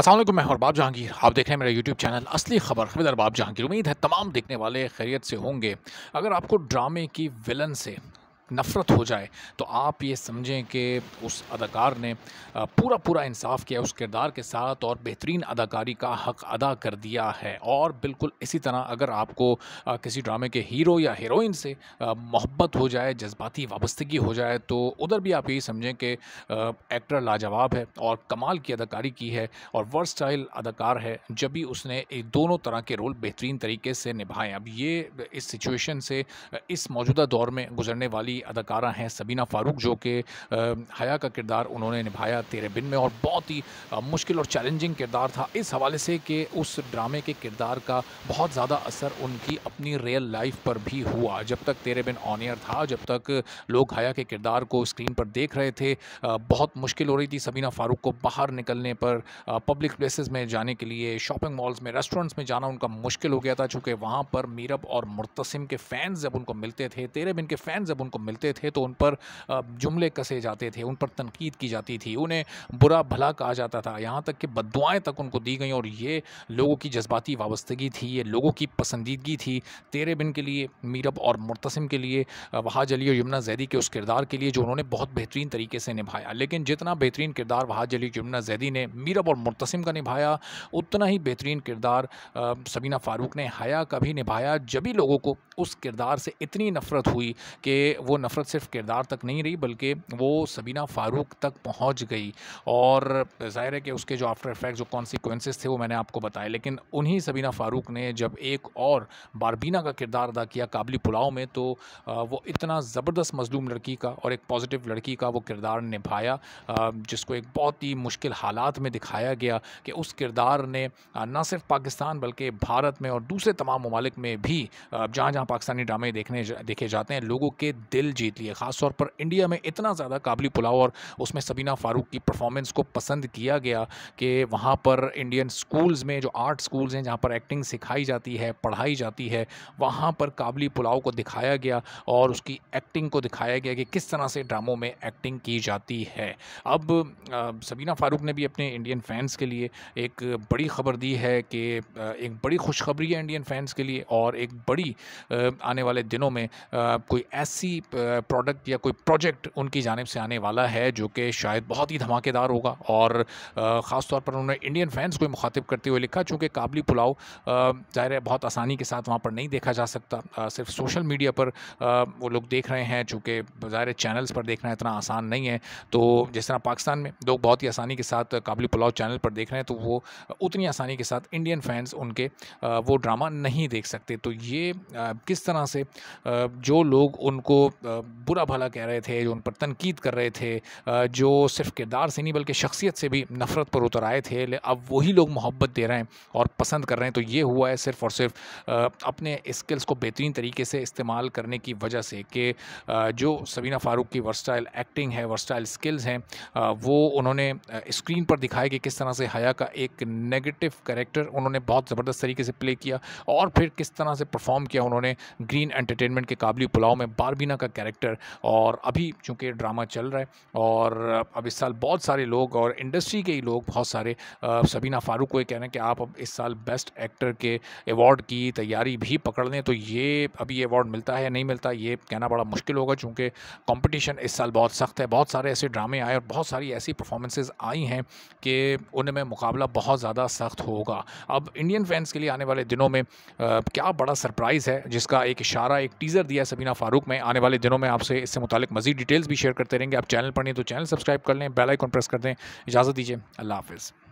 असल मैं अरबाब जहांगीर आप देख रहे हैं मेरा यूट्यूब चैनल असली खबर खबर अरबाब जहांगीर उम्मीद है तमाम देखने वाले खैरियत से होंगे अगर आपको ड्रामे की विलन से नफ़रत हो जाए तो आप ये समझें कि उस अदाकार ने पूरा पूरा इंसाफ किया उस किरदार के साथ और बेहतरीन अदाकारी का हक अदा कर दिया है और बिल्कुल इसी तरह अगर आपको किसी ड्रामे के हीरो या हीरोइन से मोहब्बत हो जाए जज्बाती वाबस्तगी हो जाए तो उधर भी आप यही समझें कि एक्टर लाजवाब है और कमाल की अदाकारी की है और वर्सटाइल अदाकार है जब भी उसने दोनों तरह के रोल बेहतरीन तरीके से निभाएं अब ये इस सिचुएशन से इस मौजूदा दौर में गुजरने वाली की अदाकारा हैं सबीना फ़ारूक जो कि हया का किरदार उन्होंने निभाया तेरे बिन में और बहुत ही मुश्किल और चैलेंजिंग किरदार था इस हवाले से कि उस ड्रामे के किरदार का बहुत ज़्यादा असर उनकी अपनी रियल लाइफ पर भी हुआ जब तक तेरे बिन ऑन था जब तक लोग हया के किरदार को स्क्रीन पर देख रहे थे बहुत मुश्किल हो रही थी सबीना फ़ारूक को बाहर निकलने पर पब्लिक प्लेसेस में जाने के लिए शॉपिंग मॉल्स में रेस्टोरेंट्स में जाना उनका मुश्किल हो गया था चूँकि वहाँ पर मीरब और मुतसम के फ़ैन जब उनको मिलते थे तेरे बिन के फ़ैन जब उनको मिलते थे तो उन पर जुमले कसे जाते थे उन पर तनकीद की जाती थी उन्हें बुरा भला कहा जाता था यहाँ तक कि बदुआएँ तक उनको दी गई और ये लोगों की जज्बाती वाबस्तगी थी ये लोगों की पसंदीदगी थी तेरे बिन के लिए मीरब और मुतसम के लिए वहाज अली और यमुना जैदी के उस किरदार के लिए जो उन्होंने बहुत बेहतरीन तरीके से निभाया लेकिन जितना बेहतरीन किरदार वहाज अली यमुना जैदी ने मीरब और मुतसम का निभाया उतना ही बेहतरीन किरदार सबीना फ़ारूक ने हया का भी निभाया जब भी लोगों को उस किरदार से इतनी नफ़रत हुई कि वो नफ़रत सिर्फ किरदार तक नहीं रही बल्कि वो सबीना फ़ारूक तक पहुंच गई और ज़ाहिर है कि उसके जो आफ्टर इफेक्ट जो कॉन्सिक्वेंसेस थे वो मैंने आपको बताए लेकिन उन्हीं सबीना फ़ारूक ने जब एक और बारबीना का किरदार अदा किया काबली पुलाव में तो वो इतना ज़बरदस्त मजलूम लड़की का और एक पॉजिटिव लड़की का वो किरदार निभाया जिसको एक बहुत ही मुश्किल हालात में दिखाया गया कि उस किरदार ने न सिर्फ पाकिस्तान बल्कि भारत में और दूसरे तमाम ममालिक में भी जहाँ जहाँ पाकिस्तानी ड्रामे देखने जा देखे जाते हैं लोगों के दिल जीत लिए ख़ासतौर पर इंडिया में इतना ज़्यादा काबली पुलाव और उसमें सबीना फ़ारूक की परफॉर्मेंस को पसंद किया गया कि वहाँ पर इंडियन स्कूल्स में जो आर्ट स्कूल्स हैं जहाँ पर एक्टिंग सिखाई जाती है पढ़ाई जाती है वहाँ पर काबली पुलाव को दिखाया गया और उसकी एक्टिंग को दिखाया गया कि किस तरह से ड्रामों में एक्टिंग की जाती है अब सबीना फ़ारूक ने भी अपने इंडियन फैंस के लिए एक बड़ी खबर दी है कि एक बड़ी खुशखबरी है इंडियन फैंस के लिए और एक बड़ी आने वाले दिनों में कोई ऐसी प्रोडक्ट या कोई प्रोजेक्ट उनकी जानब से आने वाला है जो कि शायद बहुत ही धमाकेदार होगा और ख़ास तौर पर उन्होंने इंडियन फैंस को मुखातिब करते हुए लिखा चूँकि काबली पुलाव ज़ाहिर है बहुत आसानी के साथ वहाँ पर नहीं देखा जा सकता सिर्फ सोशल मीडिया पर वो लोग देख रहे हैं चूँकि ज़ाहिर चैनल्स पर देखना इतना आसान नहीं है तो जिस तरह पाकिस्तान में लोग बहुत ही आसानी के साथ काबली पुलाव चैनल पर देख रहे हैं तो वो उतनी आसानी के साथ इंडियन फैंस उनके वो ड्रामा नहीं देख सकते तो ये किस तरह से जो लोग उनको बुरा भला कह रहे थे जो उन पर तनकीद कर रहे थे जो सिर्फ किरदार से नहीं बल्कि शख्सियत से भी नफ़रत पर उतर आए थे अब वही लोग मोहब्बत दे रहे हैं और पसंद कर रहे हैं तो ये हुआ है सिर्फ और सिर्फ अपने स्किल्स को बेहतरीन तरीके से इस्तेमाल करने की वजह से कि जो सबीना फ़ारूक की वर्स्टाइल एक्टिंग है वर्स्टाइल स्किल्स हैं वो उन्होंने स्क्रीन पर दिखाया कि किस तरह से हया का एक नेगेटिव करेक्टर उन्होंने बहुत ज़बरदस्त तरीके से प्ले किया और फिर किस तरह से परफॉर्म किया उन्होंने में ग्रीन एंटरटेनमेंट के काबली पुलाव में बारबीना का कैरेक्टर और अभी चूँकि ड्रामा चल रहा है और अब इस साल बहुत सारे लोग और इंडस्ट्री के ही लोग बहुत सारे सबीना फारूक को ये कह रहे हैं कि आप अब इस साल बेस्ट एक्टर के अवार्ड की तैयारी भी पकड़ लें तो ये अभी अवार्ड मिलता है या नहीं मिलता ये कहना बड़ा मुश्किल होगा चूँकि कॉम्पिटिशन इस साल बहुत सख्त है बहुत सारे ऐसे ड्रामे आए और बहुत सारी ऐसी परफॉर्मेंसेज आई हैं कि उनमें मुकाबला बहुत ज़्यादा सख्त होगा अब इंडियन फैंस के लिए आने वाले दिनों में आ, क्या बड़ा सरप्राइज़ है जिस जिसका एक इशारा एक टीज़र दिया है सबीना फारूक में आने वाले दिनों में आपसे इससे मुतालिक मजीद डिटेल्स भी शेयर करते रहेंगे आप चैनल पर नहीं तो चैनल सब्सक्राइब कर लें बेलाइकॉन प्रेस कर दें इजाज़त दीजिए अल्लाह हाफिज़